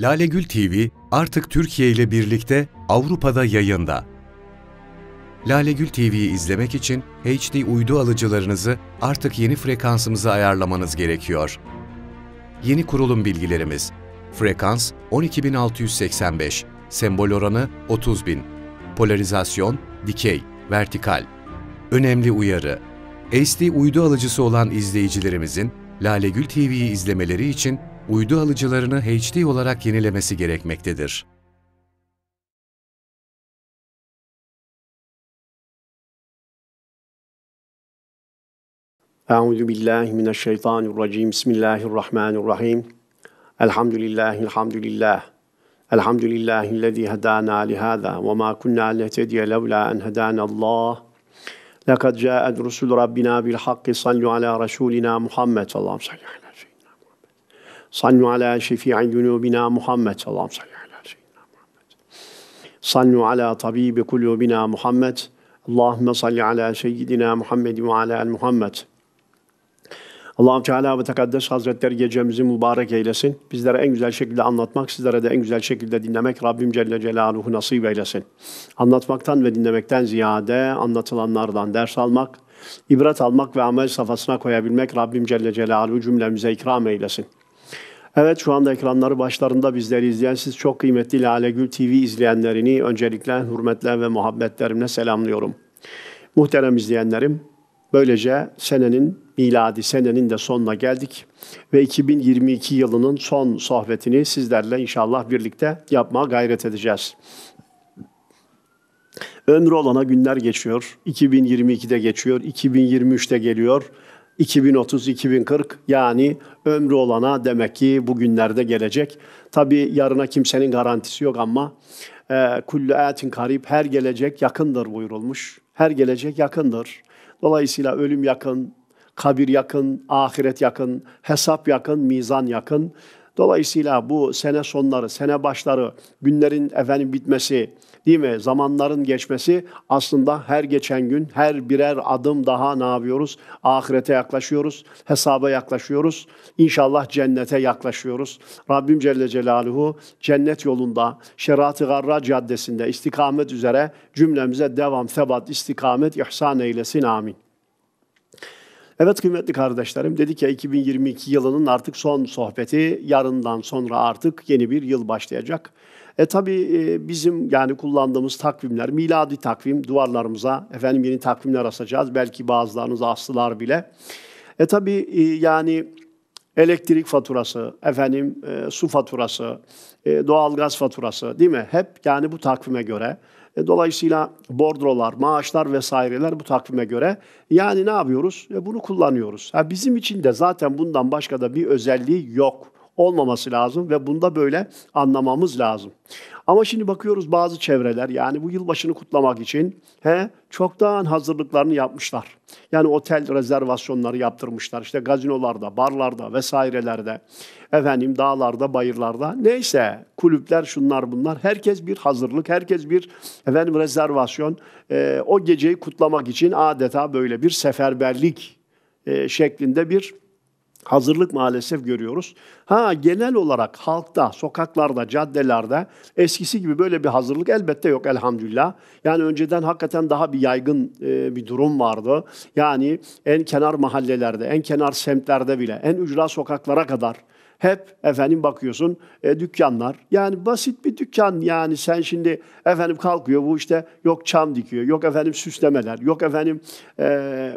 Lalegül TV artık Türkiye ile birlikte Avrupa'da yayında. Lalegül TV'yi izlemek için HD uydu alıcılarınızı artık yeni frekansımıza ayarlamanız gerekiyor. Yeni kurulum bilgilerimiz Frekans 12685, sembol oranı 30000, polarizasyon, dikey, vertikal. Önemli uyarı HD uydu alıcısı olan izleyicilerimizin Lalegül TV'yi izlemeleri için uydu alıcılarını HD olarak yenilemesi gerekmektedir. Euzu billahi mineşşeytanirracim. Bismillahirrahmanirrahim. Elhamdülillahi elhamdülillah. Elhamdülillahi'llezî hedâna lihâzâ ve mâ kunnâ nehtediye levlâ en hedâna Allah. Lekad câet rusul rabbina bil hakki sallu ala rasulina Muhammed sallallahu aleyhi ve sellem. Sallu ala şefi'i cunubina Muhammed sallallahu aleyhi ve sellem. Sallu ala tabibi kulubina Muhammed. Allahümme salli ala seyyidina Muhammed ve ala el Muhammed. allah Teala ve Tekaddes Hazretleri gecemizi mübarek eylesin. Bizlere en güzel şekilde anlatmak, sizlere de en güzel şekilde dinlemek Rabbim Celle Celaluhu nasip eylesin. Anlatmaktan ve dinlemekten ziyade anlatılanlardan ders almak, ibret almak ve amel safhasına koyabilmek Rabbim Celle Celaluhu cümlemize ikram eylesin. Evet şu anda ekranları başlarında bizleri izleyen siz çok kıymetli Lale Gül TV izleyenlerini öncelikle hürmetle ve muhabbetlerimle selamlıyorum. Muhterem izleyenlerim, böylece senenin, miladi senenin de sonuna geldik ve 2022 yılının son sohbetini sizlerle inşallah birlikte yapmaya gayret edeceğiz. Ömrü olana günler geçiyor. 2022'de geçiyor, 2023'te geliyor 2030-2040 yani ömrü olana demek ki bugünlerde gelecek. Tabi yarına kimsenin garantisi yok ama e, kullu ayetin karib her gelecek yakındır buyurulmuş. Her gelecek yakındır. Dolayısıyla ölüm yakın, kabir yakın, ahiret yakın, hesap yakın, mizan yakın. Dolayısıyla bu sene sonları, sene başları, günlerin efendim bitmesi, değil mi? Zamanların geçmesi aslında her geçen gün her birer adım daha ne yapıyoruz? Ahirete yaklaşıyoruz, hesaba yaklaşıyoruz. İnşallah cennete yaklaşıyoruz. Rabbim Celle Celaluhu cennet yolunda Şerat-ı Garra Caddesi'nde istikamet üzere cümlemize devam, sebat, istikamet, ihsan eylesin. Amin. Evet kıymetli kardeşlerim dedi ki 2022 yılının artık son sohbeti yarından sonra artık yeni bir yıl başlayacak. E tabii e, bizim yani kullandığımız takvimler, miladi takvim duvarlarımıza efendim yeni takvimler asacağız. Belki bazılarınız astılar bile. E tabii e, yani elektrik faturası, efendim e, su faturası, e, doğalgaz faturası değil mi? Hep yani bu takvime göre. E, dolayısıyla bordrolar, maaşlar vesaireler bu takvime göre. Yani ne yapıyoruz? E, bunu kullanıyoruz. Ha, bizim için de zaten bundan başka da bir özelliği yok olmaması lazım ve bunda böyle anlamamız lazım. Ama şimdi bakıyoruz bazı çevreler yani bu yılbaşını kutlamak için he çoktan hazırlıklarını yapmışlar. Yani otel rezervasyonları yaptırmışlar. işte gazinolarda, barlarda vesairelerde, efendim dağlarda, bayırlarda neyse kulüpler şunlar bunlar. Herkes bir hazırlık, herkes bir efendim rezervasyon. E, o geceyi kutlamak için adeta böyle bir seferberlik e, şeklinde bir hazırlık maalesef görüyoruz. Ha genel olarak halkta, sokaklarda, caddelerde eskisi gibi böyle bir hazırlık elbette yok elhamdülillah. Yani önceden hakikaten daha bir yaygın e, bir durum vardı. Yani en kenar mahallelerde, en kenar semtlerde bile, en ücra sokaklara kadar hep efendim bakıyorsun e, dükkanlar. Yani basit bir dükkan yani sen şimdi efendim kalkıyor bu işte yok çam dikiyor, yok efendim süslemeler, yok efendim... E,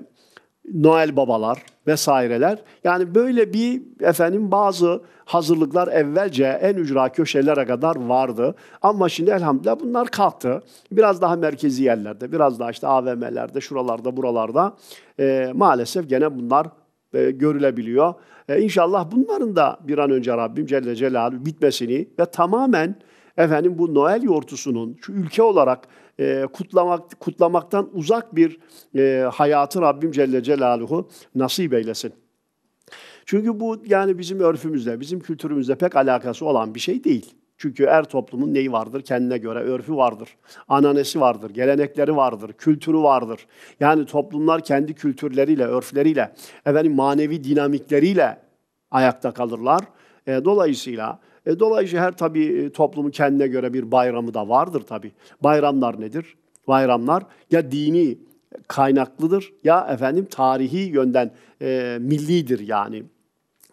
Noel babalar vesaireler. Yani böyle bir efendim bazı hazırlıklar evvelce en ücra köşelere kadar vardı. Ama şimdi elhamdülillah bunlar kalktı. Biraz daha merkezi yerlerde, biraz daha işte AVM'lerde, şuralarda, buralarda e, maalesef gene bunlar e, görülebiliyor. E, inşallah bunların da bir an önce Rabbim Celle Celaluhu bitmesini ve tamamen efendim bu Noel yortusunun şu ülke olarak e, kutlamak kutlamaktan uzak bir e, hayatı Rabbim Celle Celaluhu nasip eylesin. Çünkü bu yani bizim örfümüzle, bizim kültürümüzle pek alakası olan bir şey değil. Çünkü er toplumun neyi vardır? Kendine göre örfü vardır, ananesi vardır, gelenekleri vardır, kültürü vardır. Yani toplumlar kendi kültürleriyle, örfleriyle, efendim manevi dinamikleriyle ayakta kalırlar. E, dolayısıyla e, dolayısıyla her tabii e, toplumun kendine göre bir bayramı da vardır tabii. Bayramlar nedir? Bayramlar ya dini kaynaklıdır ya efendim tarihi yönden e, millidir yani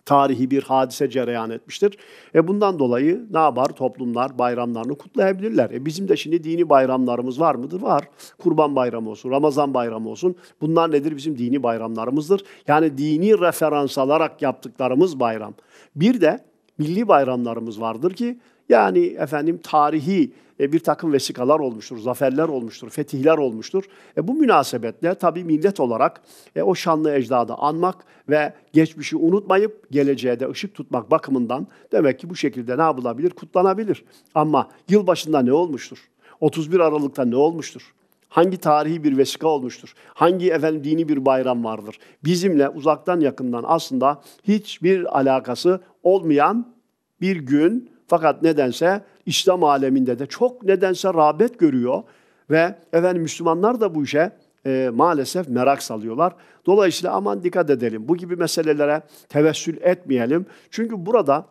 tarihi bir hadise cereyan etmiştir. E bundan dolayı ne yapar? Toplumlar bayramlarını kutlayabilirler. E bizim de şimdi dini bayramlarımız var mıdır? Var. Kurban bayramı olsun, Ramazan bayramı olsun. Bunlar nedir? Bizim dini bayramlarımızdır. Yani dini referans alarak yaptıklarımız bayram. Bir de milli bayramlarımız vardır ki yani efendim tarihi e, bir takım vesikalar olmuştur, zaferler olmuştur, fetihler olmuştur. E, bu münasebetle tabii millet olarak e, o şanlı ecdadı anmak ve geçmişi unutmayıp geleceğe de ışık tutmak bakımından demek ki bu şekilde ne yapılabilir? Kutlanabilir. Ama yılbaşında ne olmuştur? 31 Aralık'ta ne olmuştur? hangi tarihi bir vesika olmuştur, hangi efendim dini bir bayram vardır. Bizimle uzaktan yakından aslında hiçbir alakası olmayan bir gün fakat nedense İslam aleminde de çok nedense rağbet görüyor ve efendim Müslümanlar da bu işe e, maalesef merak salıyorlar. Dolayısıyla aman dikkat edelim. Bu gibi meselelere tevessül etmeyelim. Çünkü burada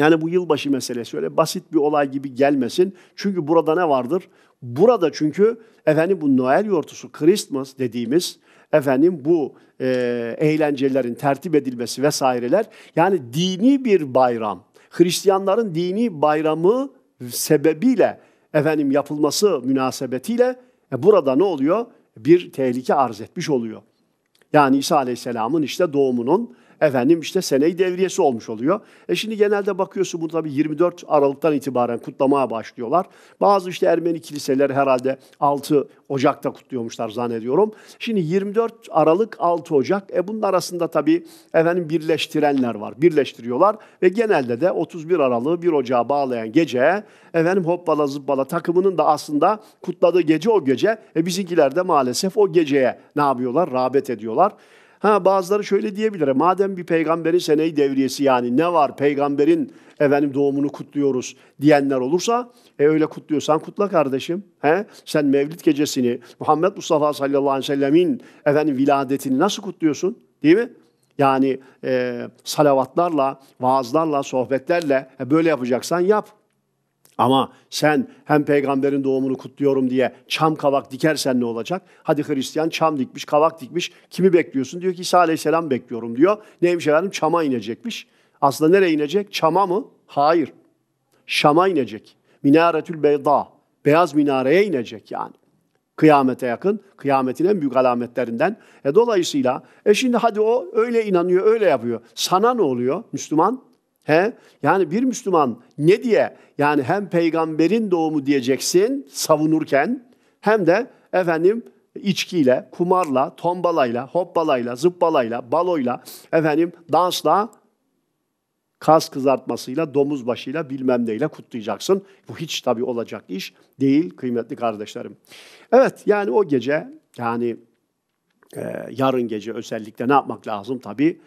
yani bu yılbaşı meselesi öyle basit bir olay gibi gelmesin. Çünkü burada ne vardır? Burada çünkü efendim bu Noel yortusu, Christmas dediğimiz efendim bu e, eğlencelerin tertip edilmesi vesaireler yani dini bir bayram. Hristiyanların dini bayramı sebebiyle efendim yapılması münasebetiyle e, burada ne oluyor? Bir tehlike arz etmiş oluyor. Yani İsa Aleyhisselam'ın işte doğumunun efendim işte seneyi devriyesi olmuş oluyor. E şimdi genelde bakıyorsun bu tabii 24 Aralık'tan itibaren kutlamaya başlıyorlar. Bazı işte Ermeni kiliseleri herhalde 6 Ocak'ta kutluyormuşlar zannediyorum. Şimdi 24 Aralık 6 Ocak. E bunun arasında tabii efendim birleştirenler var. Birleştiriyorlar ve genelde de 31 Aralık'ı 1 Ocak'a bağlayan gece efendim hoppala zıbbala takımının da aslında kutladığı gece o gece. E bizimkiler de maalesef o geceye ne yapıyorlar? Rabet ediyorlar. Ha bazıları şöyle diyebilir. Madem bir peygamberin seneyi devriyesi yani ne var peygamberin efendim doğumunu kutluyoruz diyenler olursa e öyle kutluyorsan kutla kardeşim. He? Sen Mevlid gecesini Muhammed Mustafa sallallahu aleyhi ve sellemin efendim viladetini nasıl kutluyorsun? Değil mi? Yani e, salavatlarla, vaazlarla, sohbetlerle e, böyle yapacaksan yap. Ama sen hem peygamberin doğumunu kutluyorum diye çam kavak dikersen ne olacak? Hadi Hristiyan çam dikmiş, kavak dikmiş. Kimi bekliyorsun? Diyor ki İsa Aleyhisselam bekliyorum diyor. Neymiş efendim? Çama inecekmiş. Aslında nereye inecek? Çama mı? Hayır. Şam'a inecek. Minaretül Beyda. Beyaz minareye inecek yani. Kıyamete yakın. Kıyametin en büyük alametlerinden. E dolayısıyla e şimdi hadi o öyle inanıyor, öyle yapıyor. Sana ne oluyor Müslüman? He? Yani bir Müslüman ne diye yani hem peygamberin doğumu diyeceksin savunurken hem de efendim içkiyle, kumarla, tombalayla, hoppalayla, zıppalayla, baloyla, efendim dansla, kas kızartmasıyla, domuz başıyla bilmem neyle kutlayacaksın. Bu hiç tabii olacak iş değil kıymetli kardeşlerim. Evet yani o gece yani e, yarın gece özellikle ne yapmak lazım tabii?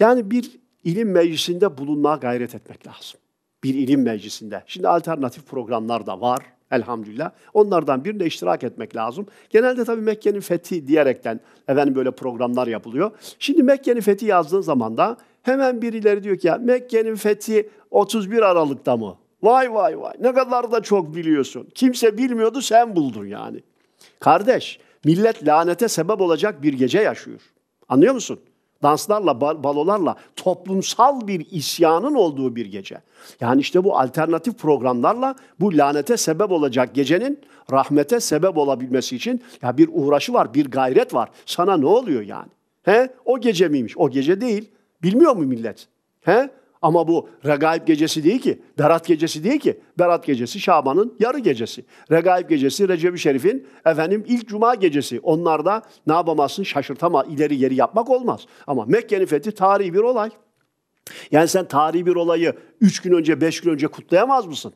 Yani bir ilim meclisinde bulunmaya gayret etmek lazım. Bir ilim meclisinde. Şimdi alternatif programlar da var elhamdülillah. Onlardan birine iştirak etmek lazım. Genelde tabii Mekke'nin fethi diyerekten efendim böyle programlar yapılıyor. Şimdi Mekke'nin fethi yazdığın zaman da hemen birileri diyor ki ya Mekke'nin fethi 31 Aralık'ta mı? Vay vay vay ne kadar da çok biliyorsun. Kimse bilmiyordu sen buldun yani. Kardeş millet lanete sebep olacak bir gece yaşıyor. Anlıyor musun? danslarla, balolarla toplumsal bir isyanın olduğu bir gece. Yani işte bu alternatif programlarla bu lanete sebep olacak gecenin rahmete sebep olabilmesi için ya bir uğraşı var, bir gayret var. Sana ne oluyor yani? He? O gece miymiş? O gece değil. Bilmiyor mu millet? He? Ama bu Regaib gecesi değil ki, Berat gecesi değil ki. Berat gecesi Şaban'ın yarı gecesi. Regaib gecesi recep Şerif'in efendim ilk cuma gecesi. Onlar da ne yapamazsın şaşırtama, ileri geri yapmak olmaz. Ama Mekke'nin fethi tarihi bir olay. Yani sen tarihi bir olayı üç gün önce, beş gün önce kutlayamaz mısın?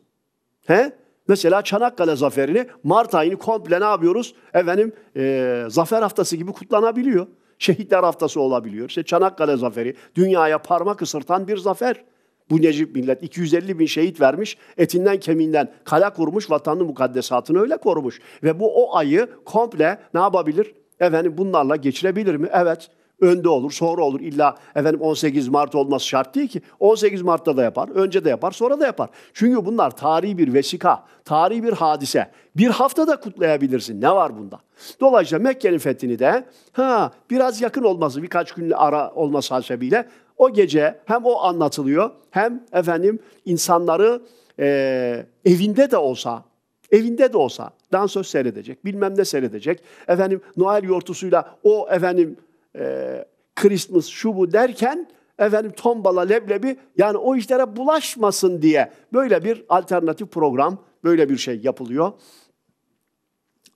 He? Mesela Çanakkale zaferini Mart ayını komple ne yapıyoruz? Efendim e, zafer haftası gibi kutlanabiliyor. Şehitler Haftası olabiliyor. İşte Çanakkale Zaferi, dünyaya parmak ısırtan bir zafer. Bu Necip millet 250 bin şehit vermiş, etinden keminden kala kurmuş, vatanını mukaddesatını öyle korumuş. Ve bu o ayı komple ne yapabilir? Efendim bunlarla geçirebilir mi? Evet önde olur, sonra olur. İlla efendim 18 Mart olması şart değil ki. 18 Mart'ta da yapar, önce de yapar, sonra da yapar. Çünkü bunlar tarihi bir vesika, tarihi bir hadise. Bir haftada kutlayabilirsin. Ne var bunda? Dolayısıyla Mekke'nin fethini de ha biraz yakın olması, birkaç gün ara olması hasebiyle o gece hem o anlatılıyor hem efendim insanları e, evinde de olsa Evinde de olsa dansöz seyredecek, bilmem ne seyredecek. Efendim Noel yortusuyla o efendim e, Christmas şu bu derken efendim tombala leblebi yani o işlere bulaşmasın diye böyle bir alternatif program böyle bir şey yapılıyor.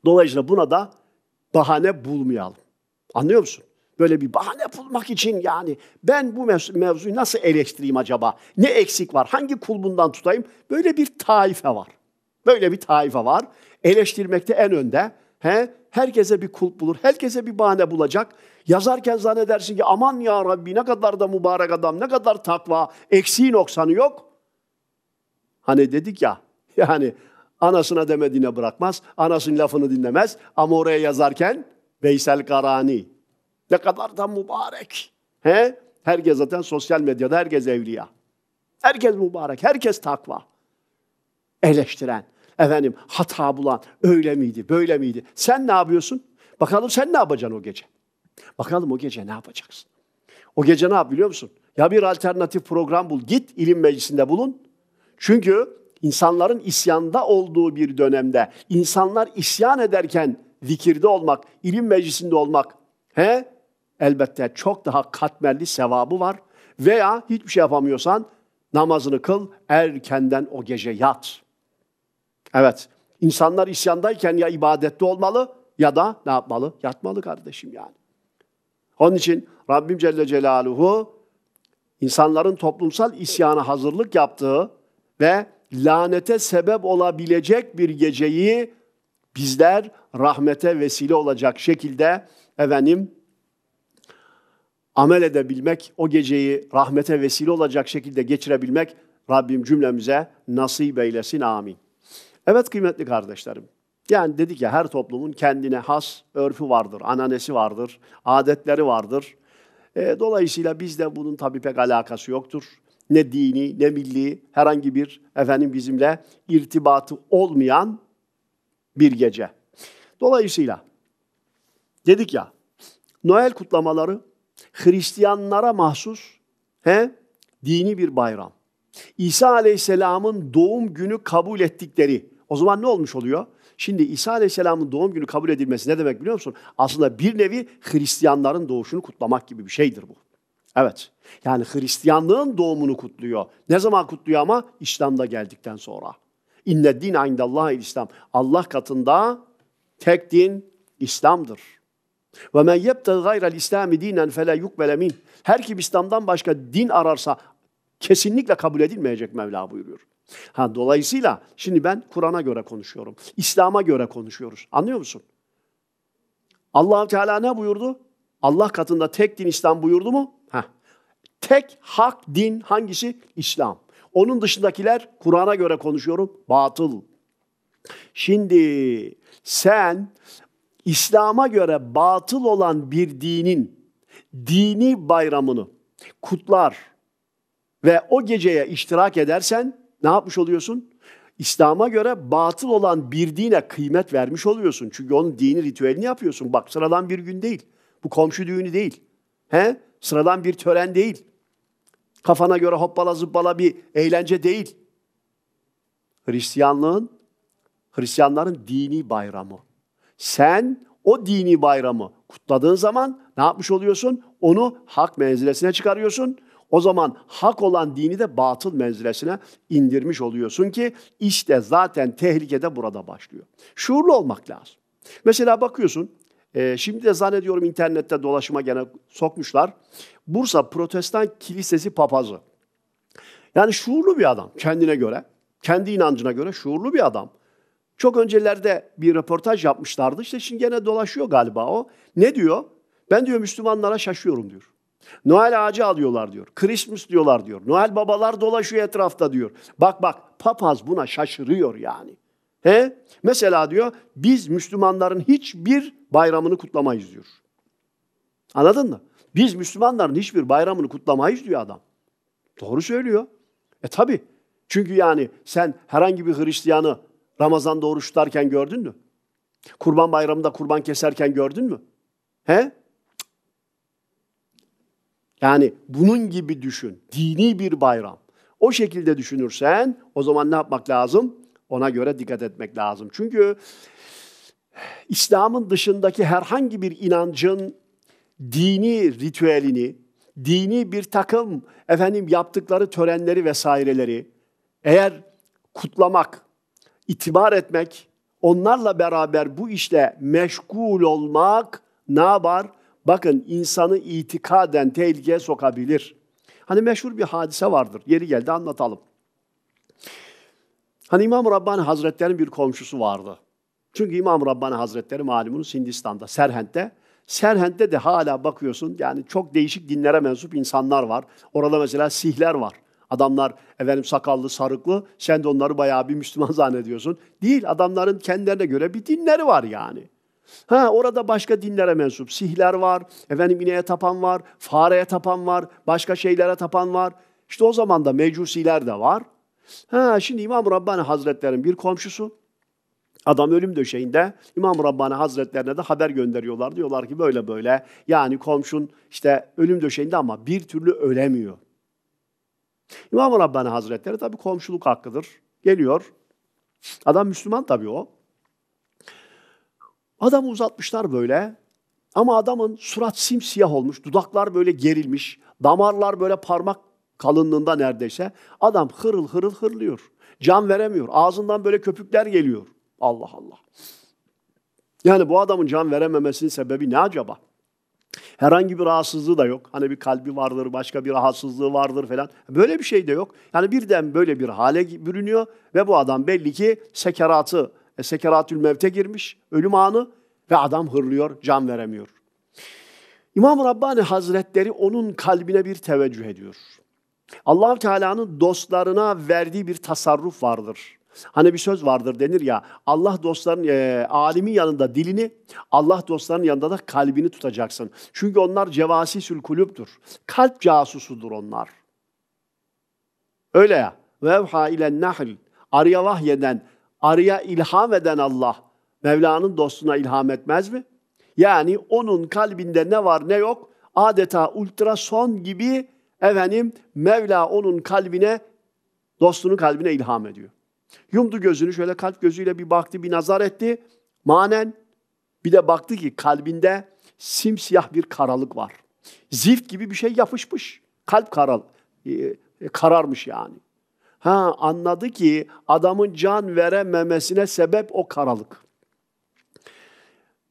Dolayısıyla buna da bahane bulmayalım. Anlıyor musun? Böyle bir bahane bulmak için yani ben bu mevzu, mevzuyu nasıl eleştireyim acaba? Ne eksik var? Hangi kulbundan tutayım? Böyle bir taife var. Böyle bir taife var. Eleştirmekte en önde. He? Herkese bir kulp bulur, herkese bir bahane bulacak. Yazarken zannedersin ki aman ya Rabbi ne kadar da mübarek adam, ne kadar takva, eksiği noksanı yok. Hani dedik ya, yani anasına demediğine bırakmaz, anasının lafını dinlemez ama oraya yazarken Veysel Karani. Ne kadar da mübarek. He? Herkes zaten sosyal medyada herkes evliya. Herkes mübarek, herkes takva. Eleştiren, Efendim hata bulan öyle miydi, böyle miydi? Sen ne yapıyorsun? Bakalım sen ne yapacaksın o gece? Bakalım o gece ne yapacaksın? O gece ne yap biliyor musun? Ya bir alternatif program bul, git ilim meclisinde bulun. Çünkü insanların isyanda olduğu bir dönemde, insanlar isyan ederken zikirde olmak, ilim meclisinde olmak, he? Elbette çok daha katmerli sevabı var. Veya hiçbir şey yapamıyorsan namazını kıl, erkenden o gece yat. Evet. İnsanlar isyandayken ya ibadette olmalı ya da ne yapmalı? Yatmalı kardeşim yani. Onun için Rabbim Celle Celaluhu insanların toplumsal isyana hazırlık yaptığı ve lanete sebep olabilecek bir geceyi bizler rahmete vesile olacak şekilde efendim amel edebilmek, o geceyi rahmete vesile olacak şekilde geçirebilmek Rabbim cümlemize nasip eylesin. Amin. Evet kıymetli kardeşlerim, yani dedik ya her toplumun kendine has örfü vardır, ananesi vardır, adetleri vardır. E, dolayısıyla bizde bunun tabii pek alakası yoktur. Ne dini, ne milli, herhangi bir efendim bizimle irtibatı olmayan bir gece. Dolayısıyla dedik ya Noel kutlamaları Hristiyanlara mahsus he dini bir bayram. İsa Aleyhisselam'ın doğum günü kabul ettikleri o zaman ne olmuş oluyor? Şimdi İsa Aleyhisselam'ın doğum günü kabul edilmesi ne demek biliyor musun? Aslında bir nevi Hristiyanların doğuşunu kutlamak gibi bir şeydir bu. Evet. Yani Hristiyanlığın doğumunu kutluyor. Ne zaman kutluyor ama? İslam'da geldikten sonra. İnne din indallahil İslam. Allah katında tek din İslam'dır. Ve men yebte gayrel İslami dinen fele yukbele min. Her kim İslam'dan başka din ararsa kesinlikle kabul edilmeyecek Mevla buyuruyor. Ha dolayısıyla şimdi ben Kur'an'a göre konuşuyorum. İslam'a göre konuşuyoruz. Anlıyor musun? allah Teala ne buyurdu? Allah katında tek din İslam buyurdu mu? Heh. Tek hak din hangisi? İslam. Onun dışındakiler Kur'an'a göre konuşuyorum. Batıl. Şimdi sen İslam'a göre batıl olan bir dinin dini bayramını kutlar ve o geceye iştirak edersen ne yapmış oluyorsun? İslam'a göre batıl olan bir dine kıymet vermiş oluyorsun. Çünkü onun dini ritüelini yapıyorsun. Bak sıradan bir gün değil. Bu komşu düğünü değil. He? Sıradan bir tören değil. Kafana göre hoppala zıppala bir eğlence değil. Hristiyanlığın, Hristiyanların dini bayramı. Sen o dini bayramı kutladığın zaman ne yapmış oluyorsun? Onu hak menzilesine çıkarıyorsun o zaman hak olan dini de batıl menzilesine indirmiş oluyorsun ki işte zaten tehlike de burada başlıyor. Şuurlu olmak lazım. Mesela bakıyorsun e, şimdi de zannediyorum internette dolaşıma gene sokmuşlar. Bursa Protestan Kilisesi papazı. Yani şuurlu bir adam kendine göre, kendi inancına göre şuurlu bir adam. Çok öncelerde bir röportaj yapmışlardı. İşte şimdi gene dolaşıyor galiba o. Ne diyor? Ben diyor Müslümanlara şaşıyorum diyor. Noel ağacı alıyorlar diyor. Christmas diyorlar diyor. Noel babalar dolaşıyor etrafta diyor. Bak bak papaz buna şaşırıyor yani. He? Mesela diyor biz Müslümanların hiçbir bayramını kutlamayız diyor. Anladın mı? Biz Müslümanların hiçbir bayramını kutlamayız diyor adam. Doğru söylüyor. E tabi. Çünkü yani sen herhangi bir Hristiyanı Ramazan'da oruç tutarken gördün mü? Kurban bayramında kurban keserken gördün mü? He? Yani bunun gibi düşün. Dini bir bayram. O şekilde düşünürsen o zaman ne yapmak lazım? Ona göre dikkat etmek lazım. Çünkü İslam'ın dışındaki herhangi bir inancın dini ritüelini, dini bir takım efendim yaptıkları törenleri vesaireleri eğer kutlamak, itibar etmek, onlarla beraber bu işle meşgul olmak ne var? bakın insanı itikaden tehlikeye sokabilir. Hani meşhur bir hadise vardır. Yeri geldi anlatalım. Hani İmam Rabbani Hazretleri'nin bir komşusu vardı. Çünkü İmam Rabbani Hazretleri malumunuz Hindistan'da, Serhent'te. Serhent'te de hala bakıyorsun yani çok değişik dinlere mensup insanlar var. Orada mesela sihler var. Adamlar efendim sakallı, sarıklı. Sen de onları bayağı bir Müslüman zannediyorsun. Değil. Adamların kendilerine göre bir dinleri var yani. Ha orada başka dinlere mensup sihler var, efendim ineğe tapan var, fareye tapan var, başka şeylere tapan var. İşte o zaman da mecusiler de var. Ha şimdi İmam Rabbani Hazretleri'nin bir komşusu Adam ölüm döşeğinde İmam Rabbani Hazretlerine de haber gönderiyorlar. Diyorlar ki böyle böyle yani komşun işte ölüm döşeğinde ama bir türlü ölemiyor. İmam Rabbani Hazretleri tabii komşuluk hakkıdır. Geliyor. Adam Müslüman tabii o. Adamı uzatmışlar böyle. Ama adamın surat simsiyah olmuş, dudaklar böyle gerilmiş, damarlar böyle parmak kalınlığında neredeyse. Adam hırıl hırıl hırlıyor. Can veremiyor. Ağzından böyle köpükler geliyor. Allah Allah. Yani bu adamın can verememesinin sebebi ne acaba? Herhangi bir rahatsızlığı da yok. Hani bir kalbi vardır, başka bir rahatsızlığı vardır falan. Böyle bir şey de yok. Yani birden böyle bir hale bürünüyor ve bu adam belli ki sekeratı e, sekeratül mevte girmiş, ölüm anı ve adam hırlıyor, can veremiyor. İmam Rabbani Hazretleri onun kalbine bir teveccüh ediyor. allah Teala'nın dostlarına verdiği bir tasarruf vardır. Hani bir söz vardır denir ya, Allah dostların, e, alimin yanında dilini, Allah dostlarının yanında da kalbini tutacaksın. Çünkü onlar cevasisül kulüptür. Kalp casusudur onlar. Öyle ya. Vevha ile nahl. Arıya vahyeden arıya ilham eden Allah Mevla'nın dostuna ilham etmez mi? Yani onun kalbinde ne var ne yok adeta ultrason gibi efendim Mevla onun kalbine dostunun kalbine ilham ediyor. Yumdu gözünü şöyle kalp gözüyle bir baktı bir nazar etti. Manen bir de baktı ki kalbinde simsiyah bir karalık var. Zift gibi bir şey yapışmış. Kalp karal, e, e kararmış yani. Ha anladı ki adamın can verememesine sebep o karalık.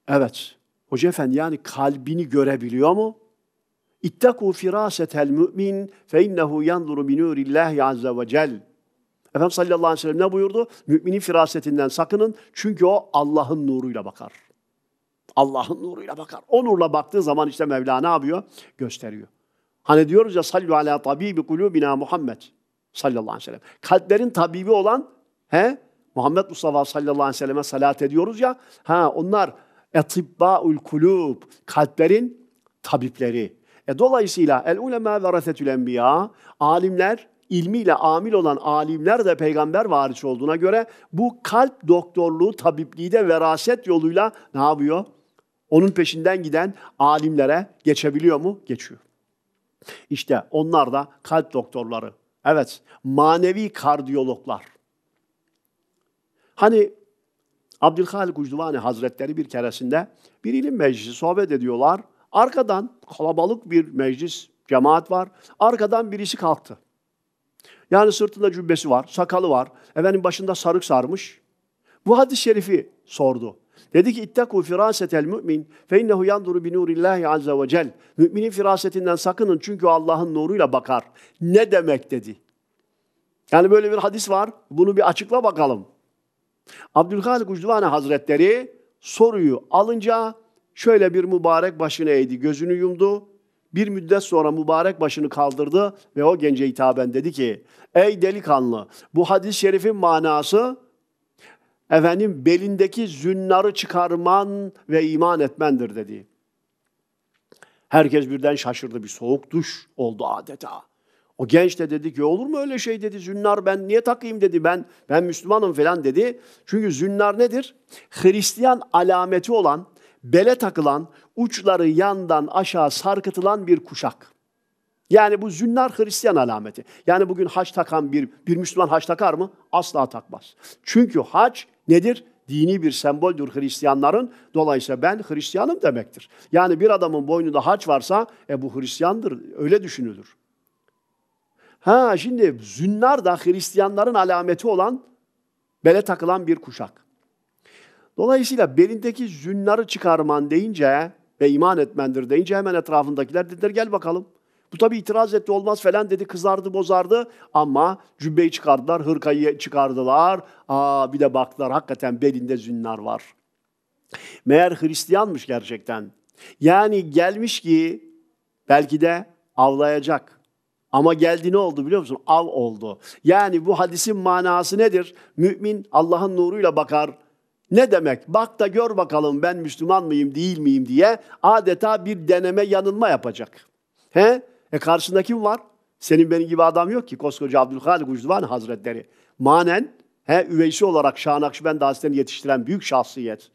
Evet. Hoca efendi yani kalbini görebiliyor mu? İttaku firasetel mümin fe innehu yanzuru bi nurillahi azza ve cel. Efendim sallallahu aleyhi ve sellem ne buyurdu? Müminin firasetinden sakının çünkü o Allah'ın nuruyla bakar. Allah'ın nuruyla bakar. O nurla baktığı zaman işte Mevla ne yapıyor? Gösteriyor. Hani diyoruz ya sallu ala tabibi kulubina Muhammed sallallahu aleyhi ve sellem. Kalplerin tabibi olan he Muhammed Mustafa sallallahu aleyhi ve selleme salat ediyoruz ya. Ha onlar etibbaul kulub kalplerin tabipleri. E dolayısıyla el ulema verasetül enbiya alimler ilmiyle amil olan alimler de peygamber varış olduğuna göre bu kalp doktorluğu, tabipliği de veraset yoluyla ne yapıyor? Onun peşinden giden alimlere geçebiliyor mu? Geçiyor. İşte onlar da kalp doktorları. Evet, manevi kardiyologlar. Hani Abdülhalik Ucduvani Hazretleri bir keresinde bir ilim meclisi sohbet ediyorlar. Arkadan kalabalık bir meclis, cemaat var. Arkadan birisi kalktı. Yani sırtında cübbesi var, sakalı var. Efendim başında sarık sarmış. Bu hadis-i şerifi sordu. Dedi ki ittaku firasetel mümin fe innehu yanduru bi nurillahi azze ve cel. Müminin firasetinden sakının çünkü Allah'ın nuruyla bakar. Ne demek dedi. Yani böyle bir hadis var. Bunu bir açıkla bakalım. Abdülkadir Gucduvani Hazretleri soruyu alınca şöyle bir mübarek başını eğdi, gözünü yumdu. Bir müddet sonra mübarek başını kaldırdı ve o gence hitaben dedi ki, Ey delikanlı, bu hadis-i şerifin manası efendim belindeki zünnarı çıkarman ve iman etmendir dedi. Herkes birden şaşırdı. Bir soğuk duş oldu adeta. O genç de dedi ki olur mu öyle şey dedi zünnar ben niye takayım dedi ben ben Müslümanım falan dedi. Çünkü zünnar nedir? Hristiyan alameti olan, bele takılan, uçları yandan aşağı sarkıtılan bir kuşak. Yani bu zünnar Hristiyan alameti. Yani bugün haç takan bir, bir Müslüman haç takar mı? Asla takmaz. Çünkü haç nedir? Dini bir semboldür Hristiyanların. Dolayısıyla ben Hristiyanım demektir. Yani bir adamın boynunda haç varsa e bu Hristiyandır. Öyle düşünülür. Ha şimdi zünnar da Hristiyanların alameti olan bele takılan bir kuşak. Dolayısıyla belindeki zünnarı çıkarman deyince ve iman etmendir deyince hemen etrafındakiler dediler gel bakalım. Bu tabii itiraz etti olmaz falan dedi kızardı bozardı ama cübbeyi çıkardılar, hırkayı çıkardılar. Aa bir de baktılar hakikaten belinde zünnar var. Meğer Hristiyanmış gerçekten. Yani gelmiş ki belki de avlayacak. Ama geldi ne oldu biliyor musun? Av oldu. Yani bu hadisin manası nedir? Mümin Allah'ın nuruyla bakar. Ne demek? Bak da gör bakalım ben Müslüman mıyım değil miyim diye adeta bir deneme yanılma yapacak. He? E karşısında kim var? Senin benim gibi adam yok ki. Koskoca Abdülhalik Ucduvani Hazretleri. Manen he, üveysi olarak Şah Nakşibendi Hazretleri'ni yetiştiren büyük şahsiyet.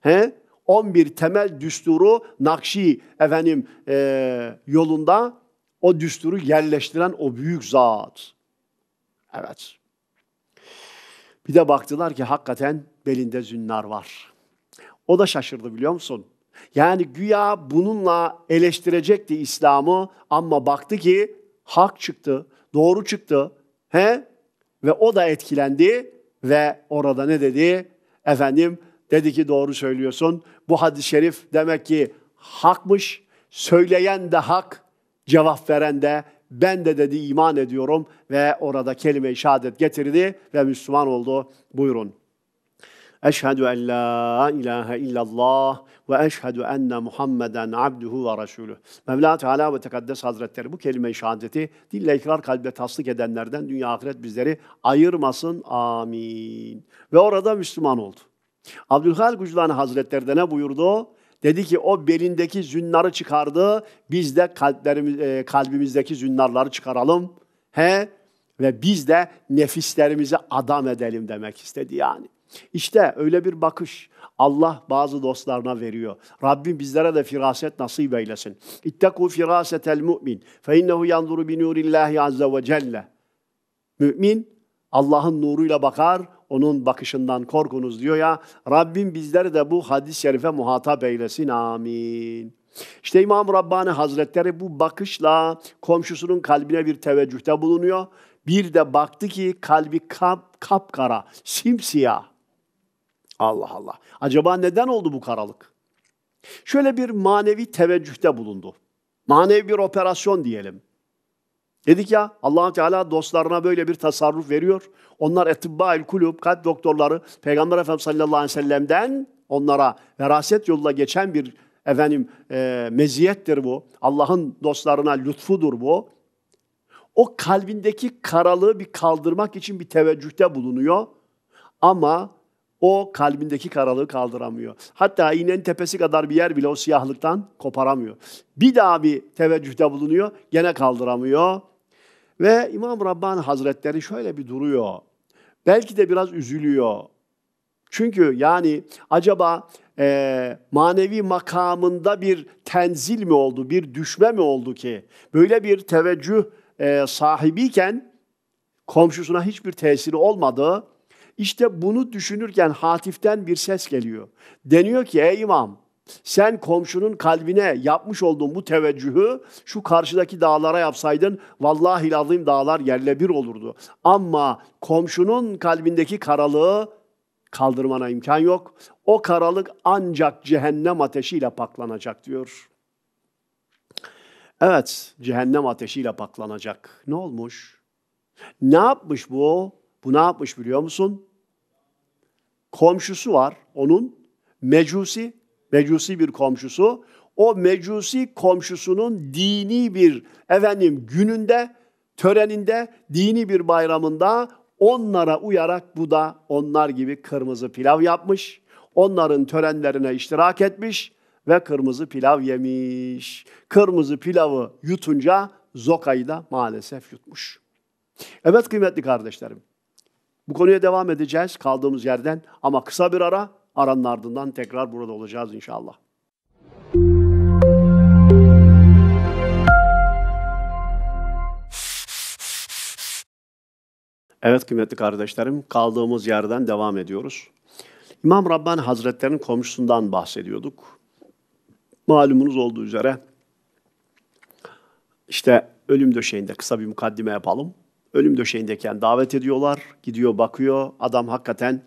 He, 11 temel düsturu Nakşi efendim e, yolunda o düsturu yerleştiren o büyük zat. Evet. Bir de baktılar ki hakikaten belinde zünnar var. O da şaşırdı biliyor musun? Yani güya bununla eleştirecekti İslam'ı ama baktı ki hak çıktı, doğru çıktı. He? Ve o da etkilendi ve orada ne dedi? Efendim dedi ki doğru söylüyorsun. Bu hadis-i şerif demek ki hakmış. Söyleyen de hak, cevap veren de ben de dedi iman ediyorum ve orada kelime-i şehadet getirdi ve Müslüman oldu. Buyurun. Eşhedü en la ilahe illallah ve eşhedü enne Muhammeden abduhu ve resulü. Mevla Teala ve Tekaddes Hazretleri bu kelime-i şehadeti dille ikrar kalbe tasdik edenlerden dünya ahiret bizleri ayırmasın. Amin. Ve orada Müslüman oldu. Abdülhalik Guclani Hazretleri de ne buyurdu? Dedi ki o belindeki zünnarı çıkardı. Biz de kalplerimiz, e, kalbimizdeki zünnarları çıkaralım. He ve biz de nefislerimizi adam edelim demek istedi yani. İşte öyle bir bakış Allah bazı dostlarına veriyor. Rabbim bizlere de firaset nasip eylesin. İttekû firasetel mü'min fe innehu yanzuru bi nurillahi azze ve celle. Mü'min Allah'ın nuruyla bakar, onun bakışından korkunuz diyor ya. Rabbim bizleri de bu hadis-i şerife muhatap eylesin. Amin. İşte İmam Rabbani Hazretleri bu bakışla komşusunun kalbine bir teveccühte bulunuyor. Bir de baktı ki kalbi kap, kapkara, simsiyah. Allah Allah. Acaba neden oldu bu karalık? Şöyle bir manevi teveccühte bulundu. Manevi bir operasyon diyelim. Dedik ya allah Teala dostlarına böyle bir tasarruf veriyor. Onlar etibbail kulüp, kalp doktorları Peygamber Efendimiz sallallahu aleyhi ve sellem'den onlara veraset yoluna geçen bir efendim e, meziyettir bu. Allah'ın dostlarına lütfudur bu. O kalbindeki karalığı bir kaldırmak için bir teveccühte bulunuyor. Ama o kalbindeki karalığı kaldıramıyor. Hatta iğnenin tepesi kadar bir yer bile o siyahlıktan koparamıyor. Bir daha bir teveccühde bulunuyor, gene kaldıramıyor. Ve İmam Rabbani Hazretleri şöyle bir duruyor. Belki de biraz üzülüyor. Çünkü yani acaba e, manevi makamında bir tenzil mi oldu, bir düşme mi oldu ki? Böyle bir teveccüh e, sahibiyken komşusuna hiçbir tesiri olmadı. İşte bunu düşünürken hatiften bir ses geliyor. Deniyor ki ey imam sen komşunun kalbine yapmış olduğun bu teveccühü şu karşıdaki dağlara yapsaydın vallahi azim dağlar yerle bir olurdu. Ama komşunun kalbindeki karalığı kaldırmana imkan yok. O karalık ancak cehennem ateşiyle paklanacak diyor. Evet, cehennem ateşiyle paklanacak. Ne olmuş? Ne yapmış bu? Bu ne yapmış biliyor musun? Komşusu var onun. Mecusi, mecusi bir komşusu. O mecusi komşusunun dini bir efendim gününde, töreninde, dini bir bayramında onlara uyarak bu da onlar gibi kırmızı pilav yapmış. Onların törenlerine iştirak etmiş ve kırmızı pilav yemiş. Kırmızı pilavı yutunca Zoka'yı da maalesef yutmuş. Evet kıymetli kardeşlerim. Bu konuya devam edeceğiz kaldığımız yerden ama kısa bir ara, aranın ardından tekrar burada olacağız inşallah. Evet kıymetli kardeşlerim, kaldığımız yerden devam ediyoruz. İmam Rabbani Hazretleri'nin komşusundan bahsediyorduk. Malumunuz olduğu üzere işte ölüm döşeğinde kısa bir mukaddime yapalım ölüm döşeğindeyken davet ediyorlar. Gidiyor bakıyor. Adam hakikaten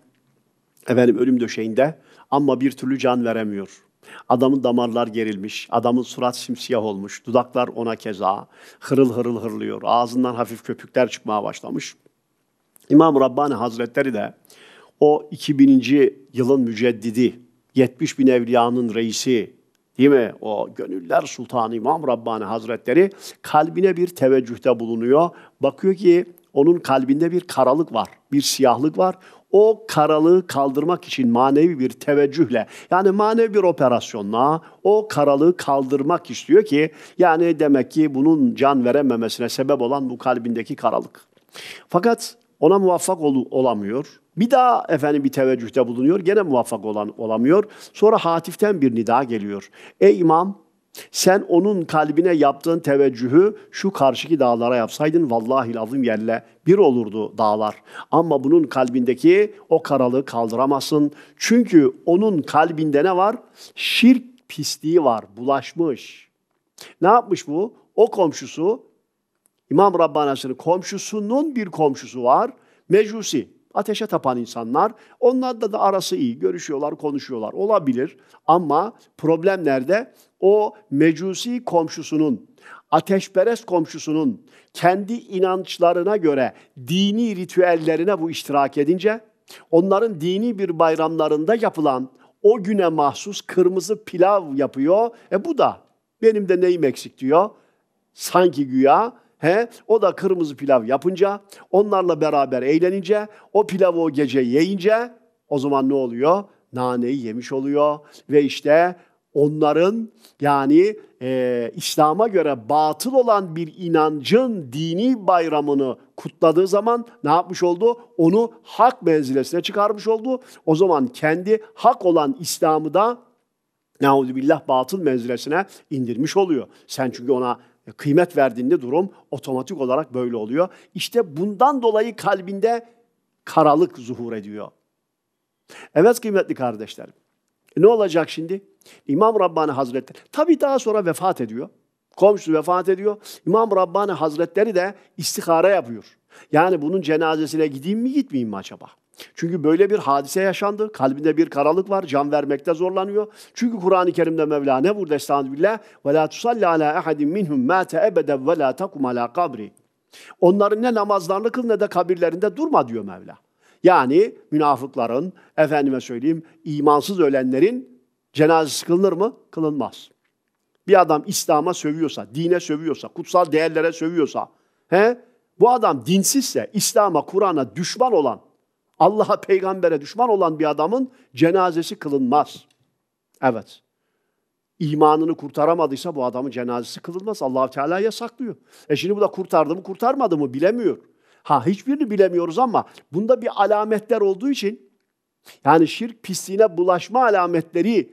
efendim ölüm döşeğinde ama bir türlü can veremiyor. Adamın damarlar gerilmiş, adamın surat simsiyah olmuş, dudaklar ona keza, hırıl hırıl hırlıyor, ağzından hafif köpükler çıkmaya başlamış. İmam Rabbani Hazretleri de o 2000. yılın müceddidi, 70 bin evliyanın reisi, Değil mi? O gönüller Sultanı İmam Rabbani Hazretleri kalbine bir teveccühte bulunuyor. Bakıyor ki onun kalbinde bir karalık var, bir siyahlık var. O karalığı kaldırmak için manevi bir teveccühle, yani manevi bir operasyonla o karalığı kaldırmak istiyor ki, yani demek ki bunun can verememesine sebep olan bu kalbindeki karalık. Fakat ona muvaffak ol- olamıyor. Bir daha efendim bir teveccühte bulunuyor. Gene muvaffak olan olamıyor. Sonra hatiften bir nida geliyor. Ey imam sen onun kalbine yaptığın teveccühü şu karşıki dağlara yapsaydın vallahi lazım yerle bir olurdu dağlar. Ama bunun kalbindeki o karalığı kaldıramasın. Çünkü onun kalbinde ne var? Şirk pisliği var, bulaşmış. Ne yapmış bu? O komşusu İmam Rabbanası'nın komşusunun bir komşusu var. Mecusi, ateşe tapan insanlar. Onlarla da arası iyi, görüşüyorlar, konuşuyorlar. Olabilir ama problem nerede? O mecusi komşusunun, ateşperest komşusunun kendi inançlarına göre dini ritüellerine bu iştirak edince, onların dini bir bayramlarında yapılan o güne mahsus kırmızı pilav yapıyor. E bu da benim de neyim eksik diyor. Sanki güya He? O da kırmızı pilav yapınca, onlarla beraber eğlenince, o pilavı o gece yiyince o zaman ne oluyor? Naneyi yemiş oluyor ve işte onların yani e, İslam'a göre batıl olan bir inancın dini bayramını kutladığı zaman ne yapmış oldu? Onu hak menzilesine çıkarmış oldu. O zaman kendi hak olan İslam'ı da Neuzübillah batıl menzilesine indirmiş oluyor. Sen çünkü ona e, kıymet verdiğinde durum otomatik olarak böyle oluyor. İşte bundan dolayı kalbinde karalık zuhur ediyor. Evet kıymetli kardeşlerim. ne olacak şimdi? İmam Rabbani Hazretleri tabi daha sonra vefat ediyor. Komşusu vefat ediyor. İmam Rabbani Hazretleri de istihara yapıyor. Yani bunun cenazesine gideyim mi gitmeyeyim mi acaba? Çünkü böyle bir hadise yaşandı. Kalbinde bir karalık var. Can vermekte zorlanıyor. Çünkü Kur'an-ı Kerim'de Mevla ne burada estağfirullah billah? Ve la tusalli ala ahadin minhum mâte ebeden ve la takum ala kabri. Onların ne namazlarını kıl ne de kabirlerinde durma diyor Mevla. Yani münafıkların, efendime söyleyeyim imansız ölenlerin cenazesi kılınır mı? Kılınmaz. Bir adam İslam'a sövüyorsa, dine sövüyorsa, kutsal değerlere sövüyorsa, he? bu adam dinsizse, İslam'a, Kur'an'a düşman olan Allah'a, peygambere düşman olan bir adamın cenazesi kılınmaz. Evet. İmanını kurtaramadıysa bu adamın cenazesi kılınmaz. allah Teala yasaklıyor. E şimdi bu da kurtardı mı kurtarmadı mı bilemiyor. Ha hiçbirini bilemiyoruz ama bunda bir alametler olduğu için yani şirk pisliğine bulaşma alametleri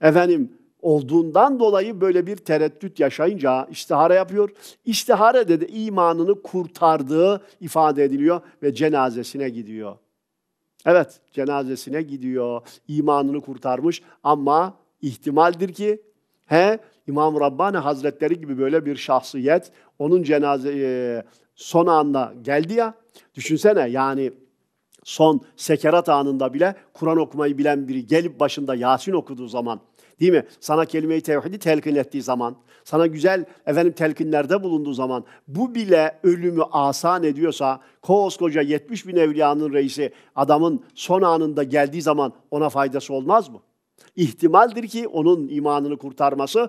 efendim olduğundan dolayı böyle bir tereddüt yaşayınca istihara yapıyor. İstihara dedi imanını kurtardığı ifade ediliyor ve cenazesine gidiyor. Evet, cenazesine gidiyor. İmanını kurtarmış ama ihtimaldir ki he İmam Rabbani Hazretleri gibi böyle bir şahsiyet onun cenaze e, son anda geldi ya. Düşünsene yani son sekerat anında bile Kur'an okumayı bilen biri gelip başında Yasin okuduğu zaman Değil mi? Sana kelime-i tevhidi telkin ettiği zaman, sana güzel efendim telkinlerde bulunduğu zaman bu bile ölümü asan ediyorsa koskoca 70 bin evliyanın reisi adamın son anında geldiği zaman ona faydası olmaz mı? İhtimaldir ki onun imanını kurtarması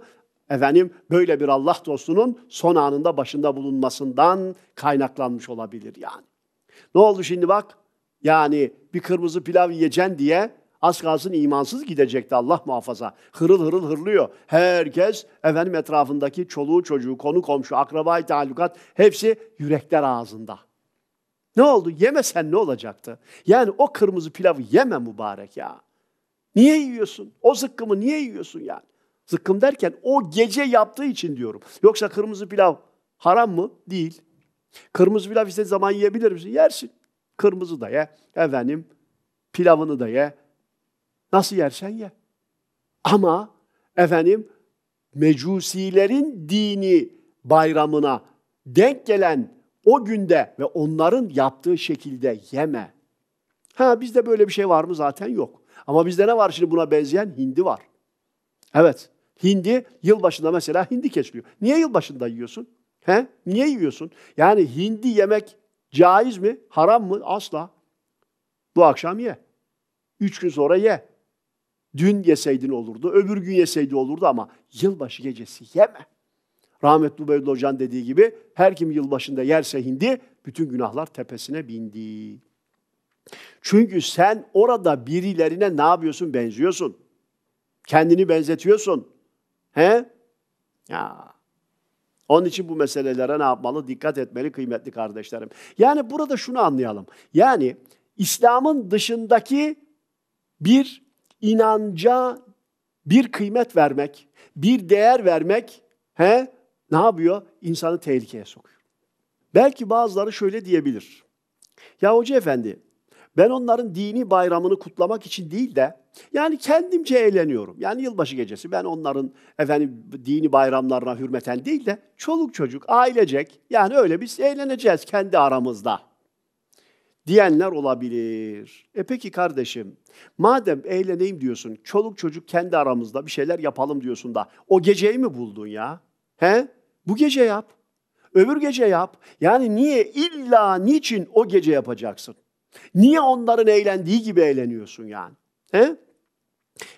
efendim böyle bir Allah dostunun son anında başında bulunmasından kaynaklanmış olabilir yani. Ne oldu şimdi bak? Yani bir kırmızı pilav yiyeceksin diye Az kalsın imansız gidecekti Allah muhafaza. Hırıl hırıl hırlıyor. Herkes efendim etrafındaki çoluğu çocuğu, konu komşu, akrabayı talukat hepsi yürekler ağzında. Ne oldu? Yemesen ne olacaktı? Yani o kırmızı pilavı yeme mübarek ya. Niye yiyorsun? O zıkkımı niye yiyorsun yani? Zıkkım derken o gece yaptığı için diyorum. Yoksa kırmızı pilav haram mı? Değil. Kırmızı pilav istediğin zaman yiyebilir misin? Yersin. Kırmızı da ye. Efendim pilavını da ye. Nasıl yersen ye. Ama efendim mecusilerin dini bayramına denk gelen o günde ve onların yaptığı şekilde yeme. Ha bizde böyle bir şey var mı? Zaten yok. Ama bizde ne var şimdi buna benzeyen? Hindi var. Evet. Hindi yılbaşında mesela hindi kesiliyor. Niye yılbaşında yiyorsun? He? Niye yiyorsun? Yani hindi yemek caiz mi? Haram mı? Asla. Bu akşam ye. Üç gün sonra ye. Dün yeseydin olurdu, öbür gün yeseydi olurdu ama yılbaşı gecesi yeme. Rahmetli Ubeyd Hoca'nın dediği gibi her kim yılbaşında yerse hindi, bütün günahlar tepesine bindi. Çünkü sen orada birilerine ne yapıyorsun? Benziyorsun. Kendini benzetiyorsun. He? Ya. Onun için bu meselelere ne yapmalı? Dikkat etmeli kıymetli kardeşlerim. Yani burada şunu anlayalım. Yani İslam'ın dışındaki bir inanca bir kıymet vermek, bir değer vermek he ne yapıyor? İnsanı tehlikeye sokuyor. Belki bazıları şöyle diyebilir. Ya hoca efendi ben onların dini bayramını kutlamak için değil de yani kendimce eğleniyorum. Yani yılbaşı gecesi ben onların efendim dini bayramlarına hürmeten değil de çoluk çocuk, ailecek yani öyle biz eğleneceğiz kendi aramızda diyenler olabilir. E peki kardeşim, madem eğleneyim diyorsun, çoluk çocuk kendi aramızda bir şeyler yapalım diyorsun da o geceyi mi buldun ya? He? Bu gece yap. Öbür gece yap. Yani niye illa niçin o gece yapacaksın? Niye onların eğlendiği gibi eğleniyorsun yani? He?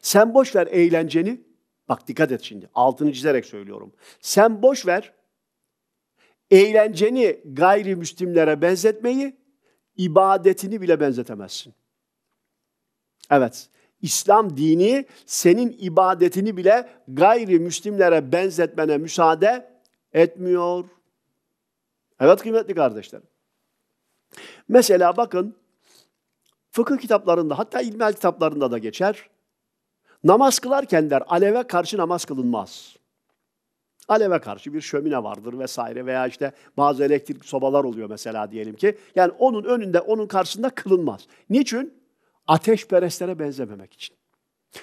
Sen boş ver eğlenceni. Bak dikkat et şimdi. Altını çizerek söylüyorum. Sen boş ver eğlenceni gayrimüslimlere benzetmeyi ibadetini bile benzetemezsin. Evet, İslam dini senin ibadetini bile gayrimüslimlere benzetmene müsaade etmiyor. Evet kıymetli kardeşlerim. Mesela bakın fıkıh kitaplarında hatta ilmihal kitaplarında da geçer. Namaz kılarken der aleve karşı namaz kılınmaz. Aleve karşı bir şömine vardır vesaire veya işte bazı elektrik sobalar oluyor mesela diyelim ki. Yani onun önünde, onun karşısında kılınmaz. Niçin? Ateşperestlere benzememek için.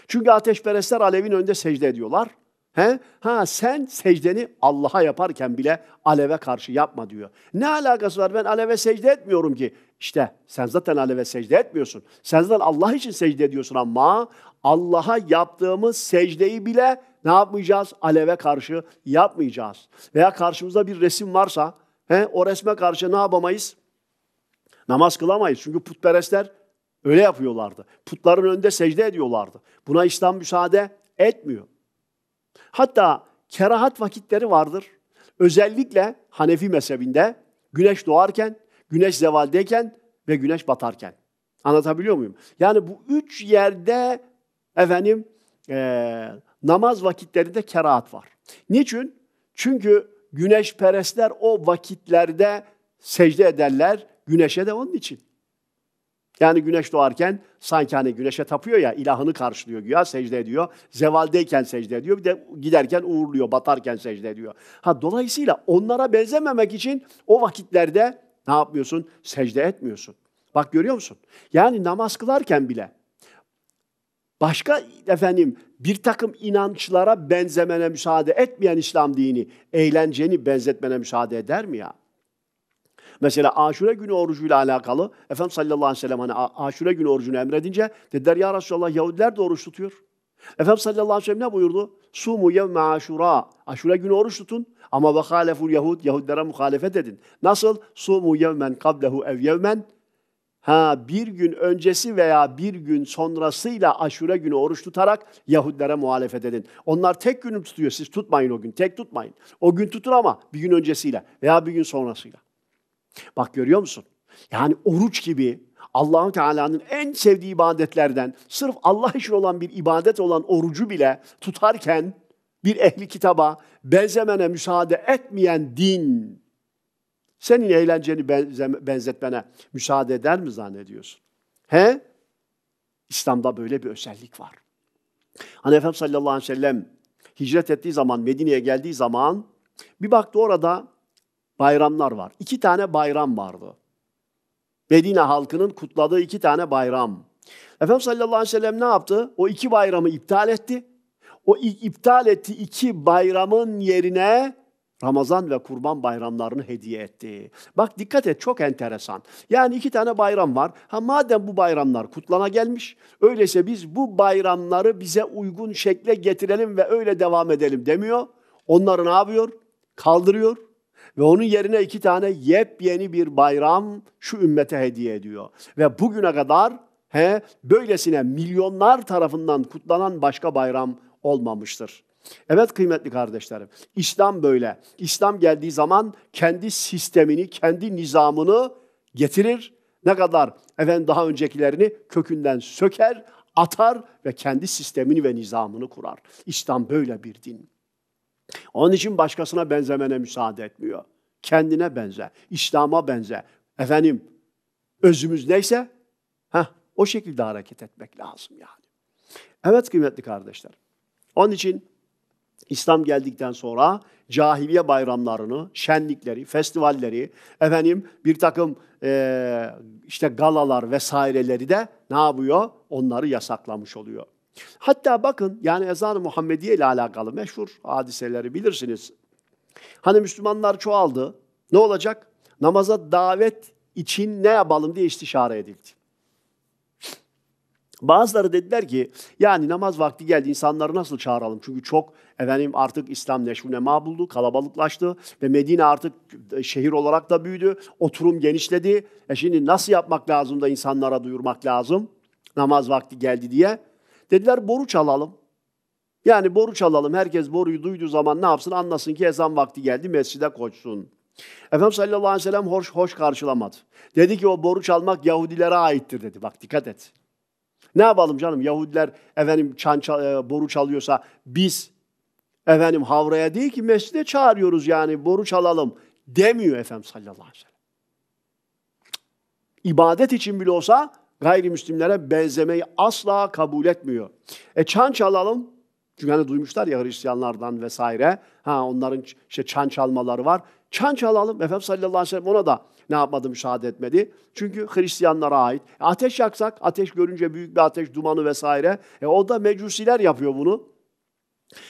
Çünkü ateşperestler alevin önünde secde ediyorlar. He? Ha sen secdeni Allah'a yaparken bile aleve karşı yapma diyor. Ne alakası var? Ben aleve secde etmiyorum ki. İşte sen zaten aleve secde etmiyorsun. Sen zaten Allah için secde ediyorsun ama Allah'a yaptığımız secdeyi bile ne yapmayacağız? Aleve karşı yapmayacağız. Veya karşımızda bir resim varsa he, o resme karşı ne yapamayız? Namaz kılamayız. Çünkü putperestler öyle yapıyorlardı. Putların önünde secde ediyorlardı. Buna İslam müsaade etmiyor. Hatta kerahat vakitleri vardır. Özellikle Hanefi mezhebinde güneş doğarken, güneş zevaldeyken ve güneş batarken. Anlatabiliyor muyum? Yani bu üç yerde efendim ee, namaz vakitleri de kerahat var. Niçin? Çünkü güneş güneşperestler o vakitlerde secde ederler güneşe de onun için. Yani güneş doğarken sanki hani güneşe tapıyor ya ilahını karşılıyor güya secde ediyor. Zevaldeyken secde ediyor bir de giderken uğurluyor batarken secde ediyor. Ha dolayısıyla onlara benzememek için o vakitlerde ne yapmıyorsun? Secde etmiyorsun. Bak görüyor musun? Yani namaz kılarken bile başka efendim bir takım inançlara benzemene müsaade etmeyen İslam dini eğlenceni benzetmene müsaade eder mi ya? Mesela aşure günü orucuyla alakalı efendim sallallahu aleyhi ve sellem hani aşure günü orucunu emredince dediler ya Resulallah Yahudiler de oruç tutuyor. Efendim sallallahu aleyhi ve sellem ne buyurdu? Sumu yevme aşura. Aşure günü oruç tutun ama ve haleful yahud. Yahudilere muhalefet edin. Nasıl? Sumu yevmen kablehu ev yevmen Ha bir gün öncesi veya bir gün sonrasıyla aşure günü oruç tutarak Yahudilere muhalefet edin. Onlar tek günü tutuyor. Siz tutmayın o gün. Tek tutmayın. O gün tutun ama bir gün öncesiyle veya bir gün sonrasıyla. Bak görüyor musun? Yani oruç gibi Allahu Teala'nın en sevdiği ibadetlerden sırf Allah için olan bir ibadet olan orucu bile tutarken bir ehli kitaba benzemene müsaade etmeyen din senin eğlenceni benzetmene müsaade eder mi zannediyorsun? He? İslam'da böyle bir özellik var. Hani Efendimiz sallallahu aleyhi ve sellem hicret ettiği zaman, Medine'ye geldiği zaman bir baktı orada bayramlar var. İki tane bayram vardı. Medine halkının kutladığı iki tane bayram. Efendimiz sallallahu aleyhi ve sellem ne yaptı? O iki bayramı iptal etti. O iptal ettiği iki bayramın yerine Ramazan ve kurban bayramlarını hediye etti. Bak dikkat et çok enteresan. Yani iki tane bayram var. Ha madem bu bayramlar kutlana gelmiş, öyleyse biz bu bayramları bize uygun şekle getirelim ve öyle devam edelim demiyor. Onları ne yapıyor? Kaldırıyor ve onun yerine iki tane yepyeni bir bayram şu ümmete hediye ediyor. Ve bugüne kadar he böylesine milyonlar tarafından kutlanan başka bayram olmamıştır. Evet kıymetli kardeşlerim, İslam böyle. İslam geldiği zaman kendi sistemini, kendi nizamını getirir. Ne kadar efendim daha öncekilerini kökünden söker, atar ve kendi sistemini ve nizamını kurar. İslam böyle bir din. Onun için başkasına benzemene müsaade etmiyor. Kendine benze, İslam'a benze. Efendim, özümüz neyse heh, o şekilde hareket etmek lazım yani. Evet kıymetli kardeşlerim, Onun için İslam geldikten sonra cahiliye bayramlarını, şenlikleri, festivalleri, efendim bir takım e, işte galalar vesaireleri de ne yapıyor? Onları yasaklamış oluyor. Hatta bakın yani ezan-ı Muhammediye ile alakalı meşhur hadiseleri bilirsiniz. Hani Müslümanlar çoğaldı. Ne olacak? Namaza davet için ne yapalım diye istişare edildi. Bazıları dediler ki yani namaz vakti geldi insanları nasıl çağıralım? Çünkü çok efendim artık İslam neşvünema buldu, kalabalıklaştı ve Medine artık e, şehir olarak da büyüdü. Oturum genişledi. E şimdi nasıl yapmak lazım da insanlara duyurmak lazım? Namaz vakti geldi diye. Dediler boru çalalım. Yani boru çalalım. Herkes boruyu duyduğu zaman ne yapsın? Anlasın ki ezan vakti geldi mescide koşsun. Efendimiz sallallahu aleyhi ve sellem hoş, hoş karşılamadı. Dedi ki o boru çalmak Yahudilere aittir dedi. Bak dikkat et. Ne yapalım canım Yahudiler efendim çan, çal, e, boru çalıyorsa biz efendim havraya değil ki mescide çağırıyoruz yani boru çalalım demiyor Efendim sallallahu aleyhi ve sellem. İbadet için bile olsa gayrimüslimlere benzemeyi asla kabul etmiyor. E çan çalalım. Çünkü hani duymuşlar ya Hristiyanlardan vesaire. Ha onların işte çan çalmaları var. Çan çalalım. Efendimiz sallallahu aleyhi ve sellem ona da ne yapmadı müsaade etmedi. Çünkü Hristiyanlara ait. E, ateş yaksak, ateş görünce büyük bir ateş dumanı vesaire. E, o da mecusiler yapıyor bunu.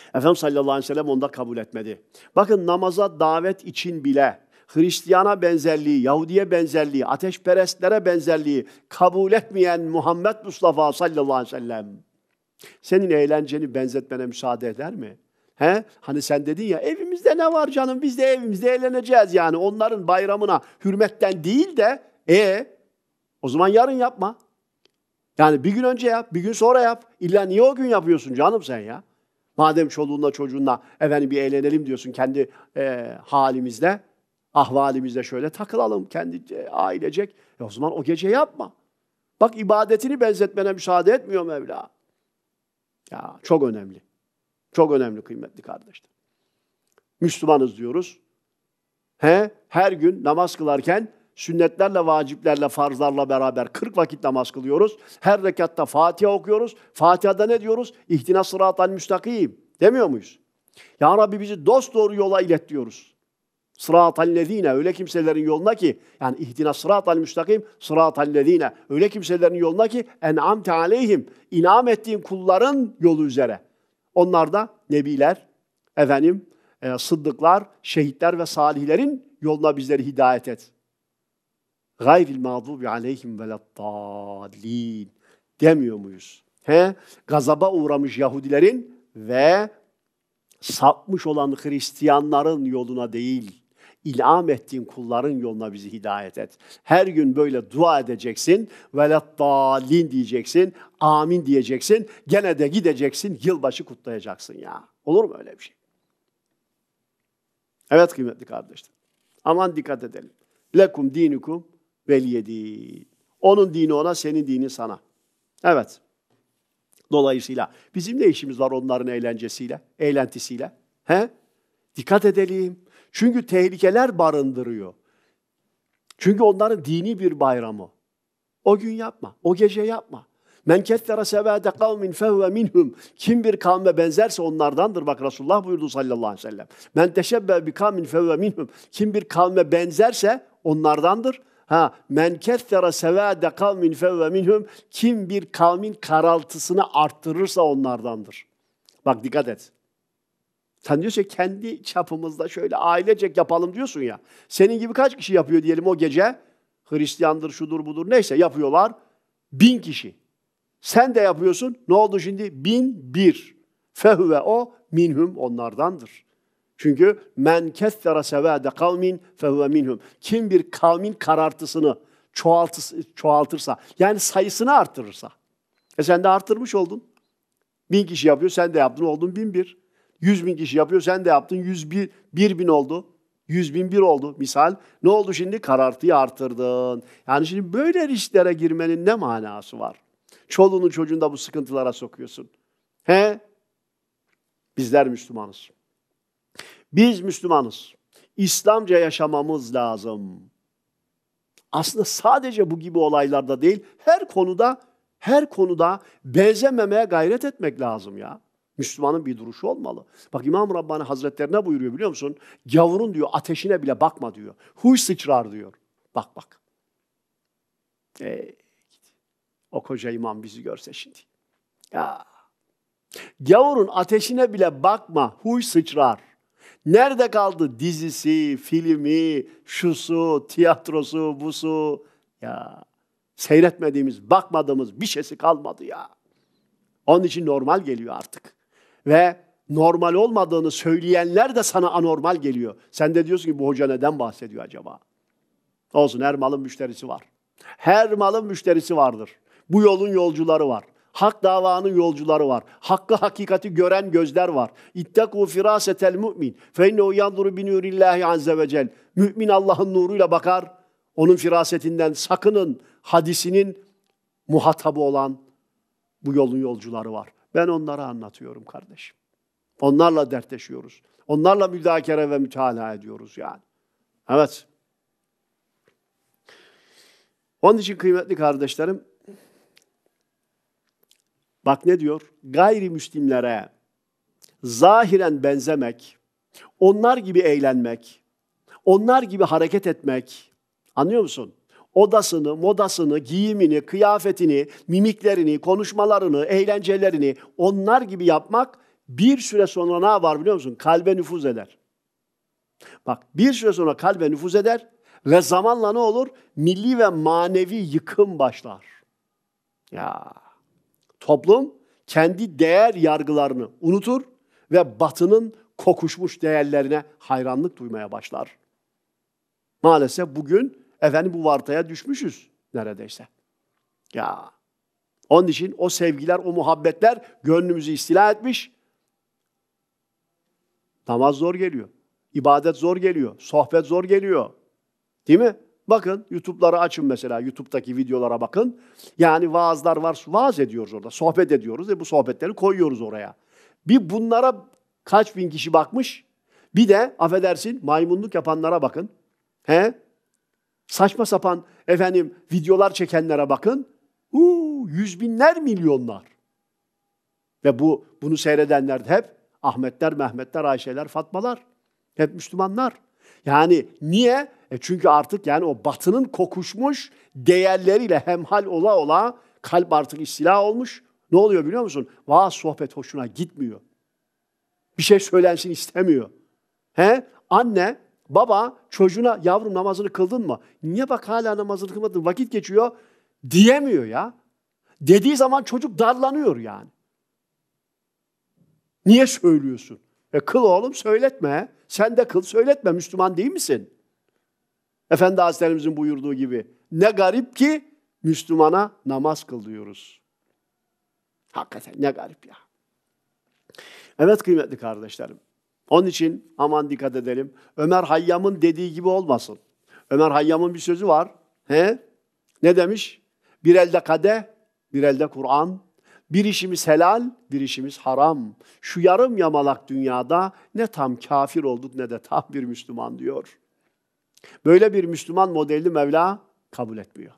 Efendimiz sallallahu aleyhi ve sellem onda kabul etmedi. Bakın namaza davet için bile Hristiyana benzerliği, Yahudiye benzerliği, ateşperestlere benzerliği kabul etmeyen Muhammed Mustafa sallallahu aleyhi ve sellem senin eğlenceni benzetmene müsaade eder mi? He? Hani sen dedin ya evimizde ne var canım biz de evimizde eğleneceğiz yani onların bayramına hürmetten değil de e o zaman yarın yapma. Yani bir gün önce yap, bir gün sonra yap. İlla niye o gün yapıyorsun canım sen ya? Madem çoluğunla çocuğunla efendim bir eğlenelim diyorsun kendi e, halimizde, ahvalimizde şöyle takılalım kendi e, ailecek. E o zaman o gece yapma. Bak ibadetini benzetmene müsaade etmiyor Mevla. Ya çok önemli. Çok önemli kıymetli kardeşler. Müslümanız diyoruz. He, her gün namaz kılarken sünnetlerle, vaciplerle, farzlarla beraber 40 vakit namaz kılıyoruz. Her rekatta Fatiha okuyoruz. Fatiha'da ne diyoruz? İhtina sıratal müstakim. Demiyor muyuz? Ya Rabbi bizi dost doğru yola ilet diyoruz. Sıratal lezine. Öyle kimselerin yoluna ki yani ihtina sıratal müstakim sıratal lezine. Öyle kimselerin yoluna ki en'amte aleyhim. inam ettiğim kulların yolu üzere. Onlar da nebiler, efendim, e, sıddıklar, şehitler ve salihlerin yoluna bizleri hidayet et. Gayril mağdubi aleyhim velettallin demiyor muyuz? He? Gazaba uğramış Yahudilerin ve sapmış olan Hristiyanların yoluna değil.'' ilham ettiğin kulların yoluna bizi hidayet et. Her gün böyle dua edeceksin. Veleddalin diyeceksin. Amin diyeceksin. Gene de gideceksin. Yılbaşı kutlayacaksın ya. Olur mu öyle bir şey? Evet kıymetli kardeşler. Aman dikkat edelim. Lekum dinukum veliyedin. Onun dini ona, senin dini sana. Evet. Dolayısıyla bizim ne işimiz var onların eğlencesiyle, eğlentisiyle? He? Dikkat edelim. Çünkü tehlikeler barındırıyor. Çünkü onların dini bir bayramı. O gün yapma, o gece yapma. Men kettere sebade kavmin fehve minhum. Kim bir kavme benzerse onlardandır. Bak Resulullah buyurdu sallallahu aleyhi ve sellem. Men teşebbe bi kavmin fehve minhum. Kim bir kavme benzerse onlardandır. Ha, men kettere sevade kavmin fevve minhum. Kim bir kavmin karaltısını arttırırsa onlardandır. Bak dikkat et. Sen diyorsun ki kendi çapımızda şöyle ailecek yapalım diyorsun ya. Senin gibi kaç kişi yapıyor diyelim o gece? Hristiyandır, şudur, budur neyse yapıyorlar. Bin kişi. Sen de yapıyorsun. Ne oldu şimdi? Bin bir. Fehüve o minhum onlardandır. Çünkü men kessere sevade kavmin fehüve minhum. Kim bir kavmin karartısını çoğaltırsa, yani sayısını artırırsa. E sen de artırmış oldun. Bin kişi yapıyor, sen de yaptın, oldun bin bir. 100 bin kişi yapıyor. Sen de yaptın. 101 1 bin oldu. 100 bin bir oldu misal. Ne oldu şimdi? Karartıyı artırdın. Yani şimdi böyle risklere girmenin ne manası var? Çoluğunu çocuğunu da bu sıkıntılara sokuyorsun. He? Bizler Müslümanız. Biz Müslümanız. İslamca yaşamamız lazım. Aslında sadece bu gibi olaylarda değil, her konuda her konuda benzememeye gayret etmek lazım ya. Müslümanın bir duruşu olmalı. Bak İmam Rabbani Hazretlerine buyuruyor biliyor musun? Gavurun diyor ateşine bile bakma diyor. Huy sıçrar diyor. Bak bak. Ee, o koca imam bizi görse şimdi. Ya. Gavurun ateşine bile bakma. Huy sıçrar. Nerede kaldı dizisi, filmi, şusu, tiyatrosu, busu? Ya seyretmediğimiz, bakmadığımız bir şeysi kalmadı ya. Onun için normal geliyor artık ve normal olmadığını söyleyenler de sana anormal geliyor. Sen de diyorsun ki bu hoca neden bahsediyor acaba? Olsun her malın müşterisi var. Her malın müşterisi vardır. Bu yolun yolcuları var. Hak davanın yolcuları var. Hakkı hakikati gören gözler var. İttakû firâsetel mü'min. Feinnehu yanduru binûrillâhi azze ve cel. Mü'min Allah'ın nuruyla bakar. Onun firasetinden sakının hadisinin muhatabı olan bu yolun yolcuları var. Ben onlara anlatıyorum kardeşim. Onlarla dertleşiyoruz. Onlarla müdakere ve mütalaa ediyoruz yani. Evet. Onun için kıymetli kardeşlerim, bak ne diyor? Gayrimüslimlere zahiren benzemek, onlar gibi eğlenmek, onlar gibi hareket etmek, anlıyor musun? odasını, modasını, giyimini, kıyafetini, mimiklerini, konuşmalarını, eğlencelerini onlar gibi yapmak bir süre sonra ne var biliyor musun? Kalbe nüfuz eder. Bak bir süre sonra kalbe nüfuz eder ve zamanla ne olur? Milli ve manevi yıkım başlar. Ya toplum kendi değer yargılarını unutur ve batının kokuşmuş değerlerine hayranlık duymaya başlar. Maalesef bugün Efendim bu vartaya düşmüşüz neredeyse. Ya. Onun için o sevgiler, o muhabbetler gönlümüzü istila etmiş. Namaz zor geliyor. İbadet zor geliyor. Sohbet zor geliyor. Değil mi? Bakın YouTube'ları açın mesela. YouTube'daki videolara bakın. Yani vaazlar var. Vaaz ediyoruz orada. Sohbet ediyoruz ve bu sohbetleri koyuyoruz oraya. Bir bunlara kaç bin kişi bakmış? Bir de affedersin maymunluk yapanlara bakın. He? Saçma sapan efendim videolar çekenlere bakın. Uu, yüz binler milyonlar. Ve bu bunu seyredenler de hep Ahmetler, Mehmetler, Ayşeler, Fatmalar. Hep Müslümanlar. Yani niye? E çünkü artık yani o batının kokuşmuş değerleriyle hemhal ola ola kalp artık istila olmuş. Ne oluyor biliyor musun? Vaaz sohbet hoşuna gitmiyor. Bir şey söylensin istemiyor. He? Anne Baba çocuğuna yavrum namazını kıldın mı? Niye bak hala namazını kılmadın vakit geçiyor diyemiyor ya. Dediği zaman çocuk darlanıyor yani. Niye söylüyorsun? E kıl oğlum söyletme. Sen de kıl söyletme Müslüman değil misin? Efendi Hazretlerimizin buyurduğu gibi. Ne garip ki Müslümana namaz kıl diyoruz. Hakikaten ne garip ya. Evet kıymetli kardeşlerim. Onun için aman dikkat edelim. Ömer Hayyam'ın dediği gibi olmasın. Ömer Hayyam'ın bir sözü var. He? Ne demiş? Bir elde kade, bir elde Kur'an. Bir işimiz helal, bir işimiz haram. Şu yarım yamalak dünyada ne tam kafir olduk ne de tam bir Müslüman diyor. Böyle bir Müslüman modelini Mevla kabul etmiyor.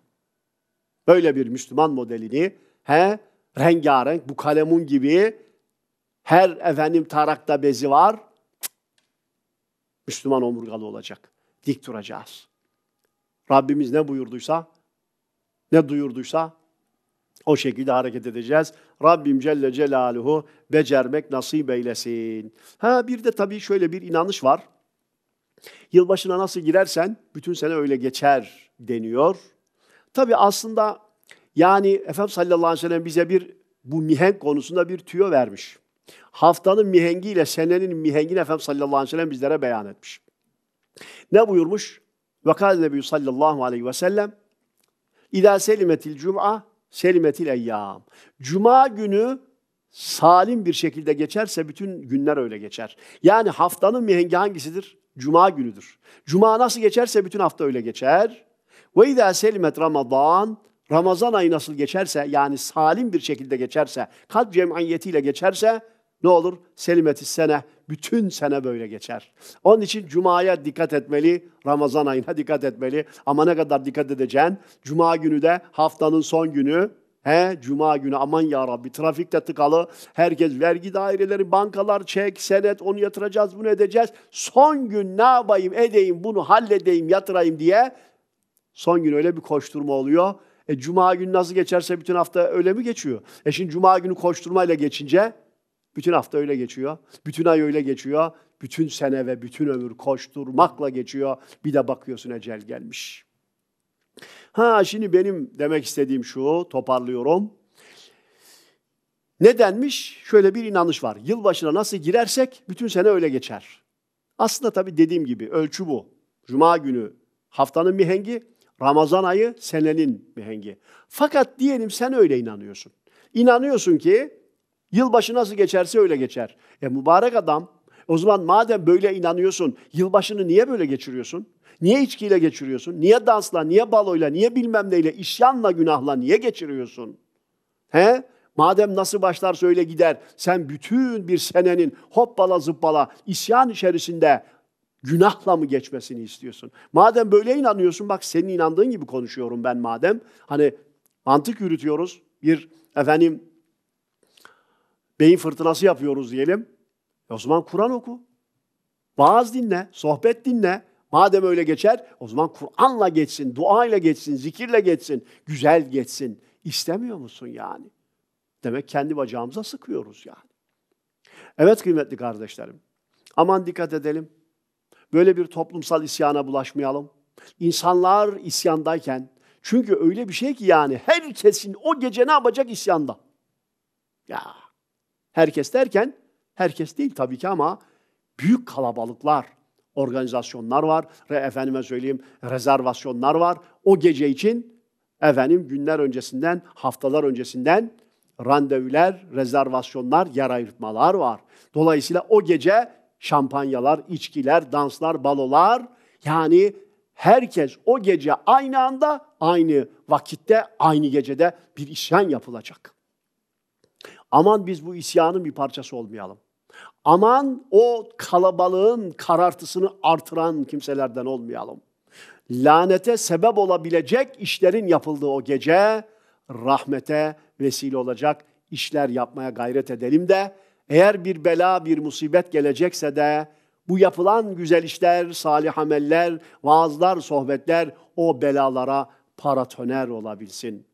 Böyle bir Müslüman modelini he rengarenk bu kalemun gibi her efendim tarakta bezi var. Müslüman omurgalı olacak. Dik duracağız. Rabbimiz ne buyurduysa, ne duyurduysa o şekilde hareket edeceğiz. Rabbim Celle Celaluhu becermek nasip eylesin. Ha bir de tabii şöyle bir inanış var. Yılbaşına nasıl girersen bütün sene öyle geçer deniyor. Tabii aslında yani Efendimiz sallallahu aleyhi ve sellem bize bir bu mihen konusunda bir tüyo vermiş. Haftanın mihengiyle senenin mihengini Efendimiz sallallahu aleyhi ve sellem bizlere beyan etmiş. Ne buyurmuş? Ve kâle nebiyyü sallallahu aleyhi ve sellem İdâ selimetil cum'a selimetil eyyâm. Cuma günü salim bir şekilde geçerse bütün günler öyle geçer. Yani haftanın mihengi hangisidir? Cuma günüdür. Cuma nasıl geçerse bütün hafta öyle geçer. Ve idâ selimet Ramazan Ramazan ayı nasıl geçerse yani salim bir şekilde geçerse, kalp cemiyetiyle geçerse ne olur? Selimeti sene, bütün sene böyle geçer. Onun için Cuma'ya dikkat etmeli, Ramazan ayına dikkat etmeli. Ama ne kadar dikkat edeceksin? Cuma günü de haftanın son günü, He cuma günü aman ya Rabbi trafikte tıkalı. Herkes vergi daireleri, bankalar çek, senet onu yatıracağız, bunu edeceğiz. Son gün ne yapayım, edeyim, bunu halledeyim, yatırayım diye son gün öyle bir koşturma oluyor. E cuma günü nasıl geçerse bütün hafta öyle mi geçiyor? E şimdi cuma günü koşturmayla geçince bütün hafta öyle geçiyor. Bütün ay öyle geçiyor. Bütün sene ve bütün ömür koşturmakla geçiyor. Bir de bakıyorsun ecel gelmiş. Ha şimdi benim demek istediğim şu, toparlıyorum. Nedenmiş? Şöyle bir inanış var. Yılbaşına nasıl girersek bütün sene öyle geçer. Aslında tabii dediğim gibi ölçü bu. Cuma günü haftanın mihengi, Ramazan ayı senenin mihengi. Fakat diyelim sen öyle inanıyorsun. İnanıyorsun ki Yılbaşı nasıl geçerse öyle geçer. E mübarek adam o zaman madem böyle inanıyorsun yılbaşını niye böyle geçiriyorsun? Niye içkiyle geçiriyorsun? Niye dansla, niye baloyla, niye bilmem neyle, isyanla, günahla niye geçiriyorsun? He? Madem nasıl başlar öyle gider. Sen bütün bir senenin hoppala zıppala isyan içerisinde günahla mı geçmesini istiyorsun? Madem böyle inanıyorsun bak senin inandığın gibi konuşuyorum ben madem. Hani mantık yürütüyoruz. Bir efendim beyin fırtınası yapıyoruz diyelim. E o zaman Kur'an oku. bazı dinle, sohbet dinle. Madem öyle geçer, o zaman Kur'an'la geçsin, duayla geçsin, zikirle geçsin, güzel geçsin. İstemiyor musun yani? Demek kendi bacağımıza sıkıyoruz yani. Evet kıymetli kardeşlerim. Aman dikkat edelim. Böyle bir toplumsal isyana bulaşmayalım. İnsanlar isyandayken çünkü öyle bir şey ki yani herkesin o gece ne yapacak isyanda. Ya Herkes derken herkes değil tabii ki ama büyük kalabalıklar, organizasyonlar var. Re, efendime söyleyeyim rezervasyonlar var. O gece için efendim günler öncesinden, haftalar öncesinden randevüler, rezervasyonlar, yer ayırtmalar var. Dolayısıyla o gece şampanyalar, içkiler, danslar, balolar yani herkes o gece aynı anda, aynı vakitte, aynı gecede bir isyan yapılacak. Aman biz bu isyanın bir parçası olmayalım. Aman o kalabalığın karartısını artıran kimselerden olmayalım. Lanete sebep olabilecek işlerin yapıldığı o gece rahmete vesile olacak işler yapmaya gayret edelim de eğer bir bela, bir musibet gelecekse de bu yapılan güzel işler, salih ameller, vaazlar, sohbetler o belalara paratoner olabilsin.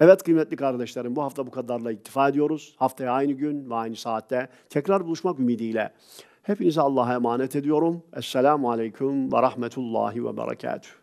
Evet kıymetli kardeşlerim bu hafta bu kadarla iktifa ediyoruz. Haftaya aynı gün ve aynı saatte tekrar buluşmak ümidiyle. Hepinizi Allah'a emanet ediyorum. Esselamu Aleyküm ve Rahmetullahi ve Berekatuhu.